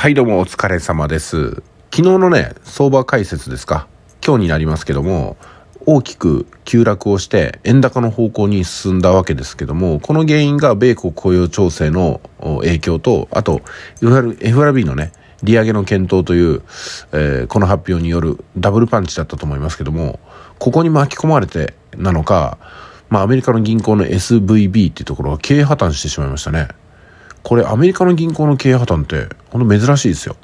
はいどうもお疲れ様です。昨日のね、相場解説ですか。今日になりますけども、大きく急落をして円高の方向に進んだわけですけども、この原因が米国雇用調整の影響と、あと FRB のね、利上げの検討という、えー、この発表によるダブルパンチだったと思いますけども、ここに巻き込まれてなのか、まあアメリカの銀行の SVB っていうところが経営破綻してしまいましたね。これアメリカの銀行の経営破綻ってほんと珍しいですよ。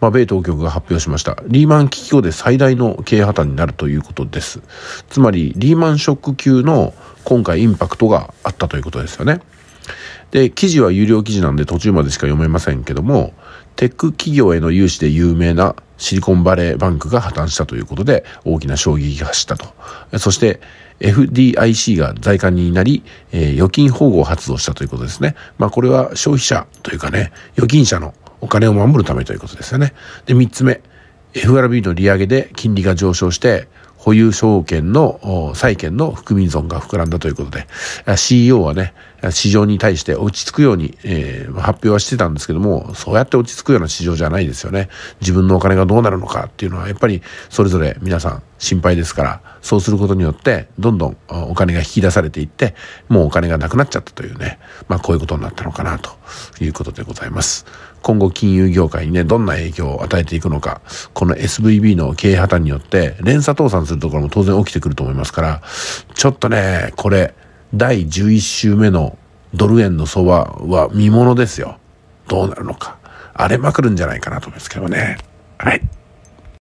まあ、米当局が発表しました。リーマン危機後で最大の経営破綻になるということです。つまり、リーマンショック級の今回インパクトがあったということですよね。で、記事は有料記事なんで途中までしか読めませんけども、テック企業への融資で有名なシリコンバレーバンクが破綻したということで大きな衝撃が走ったと。そして FDIC が財管になり、えー、預金保護を発動したということですね。まあこれは消費者というかね、預金者のお金を守るためということですよね。で、3つ目。FRB の利上げで金利が上昇して、保有証券の債券の含み損が膨らんだということで、CEO はね、市場に対して落ち着くように、えー、発表はしてたんですけども、そうやって落ち着くような市場じゃないですよね。自分のお金がどうなるのかっていうのは、やっぱりそれぞれ皆さん心配ですから、そうすることによって、どんどんお金が引き出されていって、もうお金がなくなっちゃったというね、まあこういうことになったのかなということでございます。今後金融業界にね、どんな影響を与えていくのか、この SVB の経営破綻によって、連鎖倒産するところも当然起きてくると思いますから、ちょっとね、これ、第11週目のドル円の相場は見ものですよ。どうなるのか。荒れまくるんじゃないかなと思いますけどね。はい。